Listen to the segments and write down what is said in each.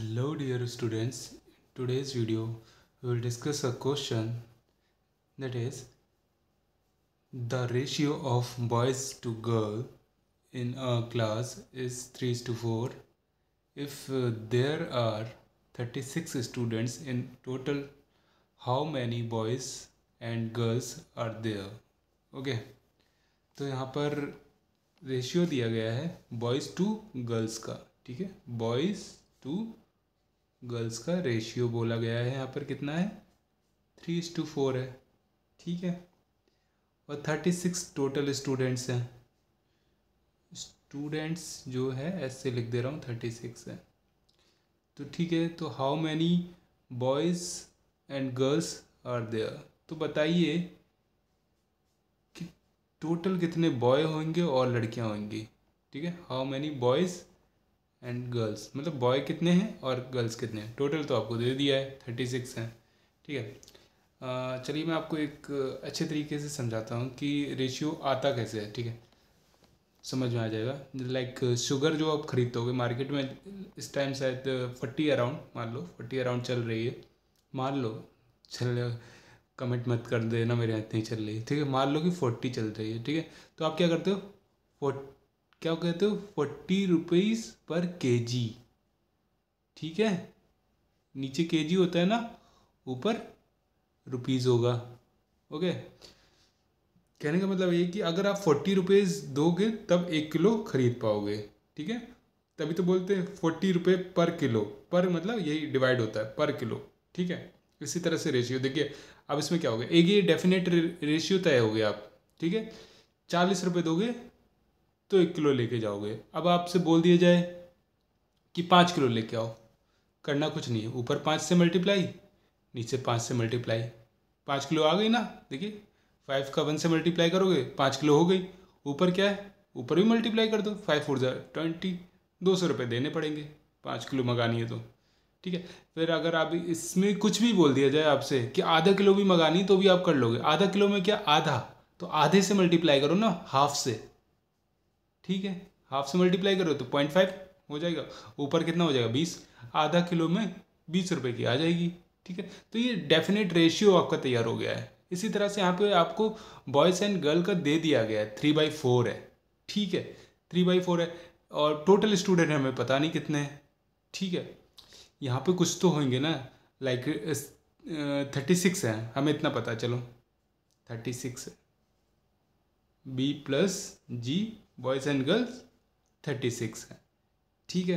Hello dear students, in today's video we will discuss a question that is the ratio of boys to girl in a class is 3 to 4 if there are 36 students in total how many boys and girls are there okay okay. तो यहाँ पर ratio दिया गया है boys to girls का ठीक है boys to girls का रेशियो बोला गया है यहाँ पर कितना है थ्री इज टू फोर है ठीक है और थर्टी सिक्स टोटल स्टूडेंट्स हैं स्टूडेंट्स जो है ऐसे लिख दे रहा हूँ थर्टी सिक्स है तो ठीक है तो how many boys and girls are there तो बताइए कि टोटल कितने बॉय होंगे और लड़कियाँ होंगी ठीक है how many boys and girls मतलब बॉय कितने हैं और गर्ल्स कितने हैं टोटल तो आपको दे दिया है थर्टी सिक्स हैं ठीक है चलिए मैं आपको एक अच्छे तरीके से समझाता हूँ कि रेशियो आता कैसे है ठीक है समझ में आ जाएगा लाइक शुगर जो आप खरीदोगे मार्केट में इस टाइम शायद फोर्टी अराउंड मान लो फोर्टी अराउंड चल रही है मान लो चल कमेंट मत कर देना मेरे हाथ नहीं चल रही है ठीक है मान लो कि फोर्टी चल रही है ठीक है तो आप क्या करते हो फोर्ट क्या कहते हो फोर्टी रुपीज़ पर के जी ठीक है नीचे के जी होता है ना ऊपर रुपीज़ होगा ओके कहने का मतलब ये कि अगर आप फोर्टी रुपीज़ दोगे तब एक किलो खरीद पाओगे ठीक है तभी तो बोलते हैं फोर्टी रुपये पर किलो पर मतलब यही डिवाइड होता है पर किलो ठीक है इसी तरह से रेशियो देखिए अब इसमें क्या हो गया एक ये डेफिनेट रेशियो तय हो गया आप ठीक है चालीस रुपये दोगे तो एक किलो लेके जाओगे अब आपसे बोल दिया जाए कि पाँच किलो लेके आओ करना कुछ नहीं है ऊपर पाँच से मल्टीप्लाई नीचे पाँच से मल्टीप्लाई पाँच किलो आ गई ना देखिए फाइव का वन से मल्टीप्लाई करोगे पाँच किलो हो गई ऊपर क्या है ऊपर भी मल्टीप्लाई कर दो फाइव फोर ज़ार ट्वेंटी दो सौ रुपये देने पड़ेंगे पाँच किलो मंगानी है तो ठीक है फिर अगर आप इसमें कुछ भी बोल दिया जाए आपसे कि आधा किलो भी मंगानी तो भी आप कर लोगे आधा किलो में क्या आधा तो आधे से मल्टीप्लाई करो ना हाफ से ठीक है हाफ से मल्टीप्लाई करो तो पॉइंट फाइव हो जाएगा ऊपर कितना हो जाएगा बीस आधा किलो में बीस रुपये की आ जाएगी ठीक है तो ये डेफिनेट रेशियो आपका तैयार हो गया है इसी तरह से यहाँ पे आपको बॉयज़ एंड गर्ल का दे दिया गया है थ्री बाई फोर है ठीक है थ्री बाई फोर है और टोटल स्टूडेंट हमें पता नहीं कितने हैं ठीक है यहाँ पे कुछ तो होंगे ना लाइक थर्टी सिक्स हैं हमें इतना पता चलो thirty six B plus G boys and girls thirty six है ठीक है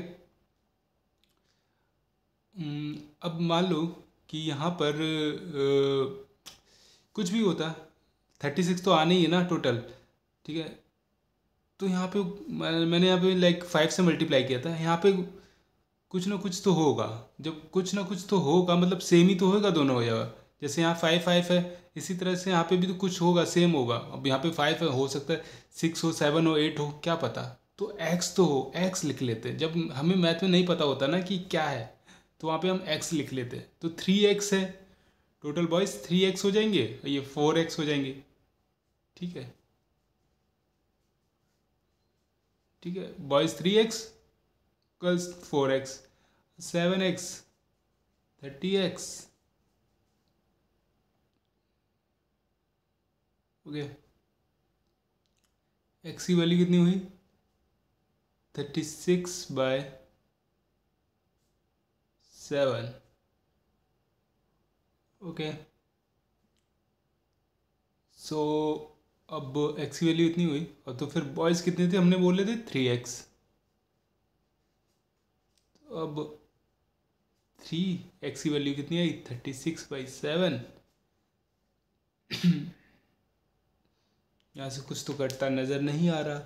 अब मान लो कि यहाँ पर आ, कुछ भी होता थर्टी सिक्स तो आने ही है ना टोटल ठीक है तो यहाँ पे मैंने यहाँ पे लाइक फाइव से मल्टीप्लाई किया था यहाँ पे कुछ ना कुछ तो होगा जब कुछ ना कुछ तो होगा मतलब सेम ही तो होगा दोनों जाएगा जैसे यहाँ फाइव फाइव है इसी तरह से यहाँ पे भी तो कुछ होगा सेम होगा अब यहाँ पे फाइव हो सकता है सिक्स हो सेवन हो एट हो क्या पता तो एक्स तो हो एक्स लिख लेते हैं जब हमें मैथ में नहीं पता होता ना कि क्या है तो वहाँ पे हम एक्स लिख लेते हैं तो थ्री एक्स है टोटल बॉयज़ थ्री एक्स हो जाएंगे और ये फोर एक्स हो जाएंगे ठीक है ठीक है boys three x girls four x seven x thirty x okay x की वैल्यू कितनी हुई thirty six by seven okay so अब एक्स की वैल्यू इतनी हुई और तो फिर बॉयज़ कितने थे हमने बोले थे थ्री एक्स तो अब थ्री एक्स की वैल्यू कितनी आई थर्टी सिक्स बाई सेवन यहाँ से कुछ तो कटता नज़र नहीं आ रहा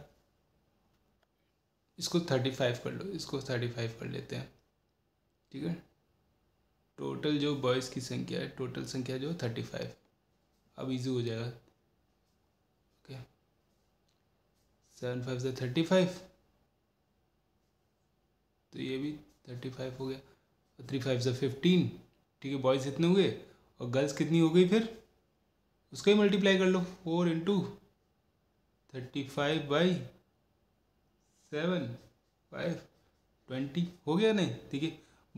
इसको थर्टी फाइव कर लो इसको थर्टी फाइव कर लेते हैं ठीक है टोटल जो बॉयज़ की संख्या है टोटल संख्या जो थर्टी फाइव अब इजी हो जाएगा ओके सेवन फाइव से थर्टी फाइव तो ये भी थर्टी फाइव हो गया और थ्री फाइव से फिफ्टीन ठीक है बॉयज़ इतने हुए और गर्ल्स कितनी हो गई फिर उसका ही मल्टीप्लाई कर लो four into thirty five by seven five twenty हो गया नहीं ठीक है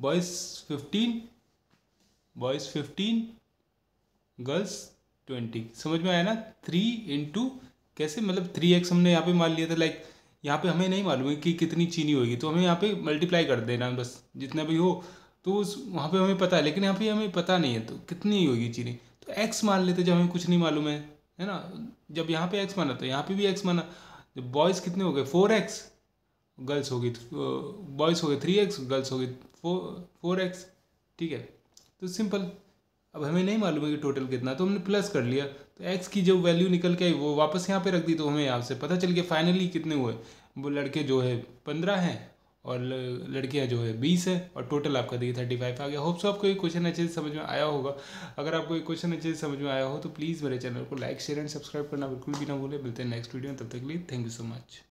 boys fifteen boys fifteen girls twenty समझ में आया ना थ्री इंटू कैसे मतलब थ्री एक्स हमने यहाँ पे मान लिया था लाइक यहाँ पे हमें नहीं मालूम है कि कितनी चीनी होगी तो हमें यहाँ पे मल्टीप्लाई कर देना बस जितना भी हो तो उस वहाँ पे हमें पता है लेकिन यहाँ पे हमें पता नहीं है तो कितनी होगी चीनी तो एक्स मान लेते जब हमें कुछ नहीं मालूम है है ना जब यहाँ पे एक्स माना तो यहाँ पे भी एक्स माना जब बॉयज़ कितने हो गए फोर एक्स गर्ल्स होगी बॉयज़ हो गए थ्री एक्स गर्ल्स होगी फोर एक्स ठीक है तो सिंपल अब हमें नहीं मालूम है कि टोटल कितना तो हमने प्लस कर लिया तो एक्स की जो वैल्यू निकल के आई वो वापस यहाँ पे रख दी तो हमें यहाँ से पता चल गया फाइनली कितने हुए वो लड़के जो है पंद्रह हैं और लड़कियां जो है बीस है और टोटल आपका देखिए थर्टी फाइव आ गया होप आपको ये क्वेश्चन अच्छे से समझ में आया होगा अगर आपको ये क्वेश्चन अच्छे से समझ में आया हो तो प्लीज़ मेरे चैनल को लाइक शेयर एंड सब्सक्राइब करना बिल्कुल भी ना भूलें मिलते हैं नेक्स्ट वीडियो में तब तक के लिए थैंक यू सो मच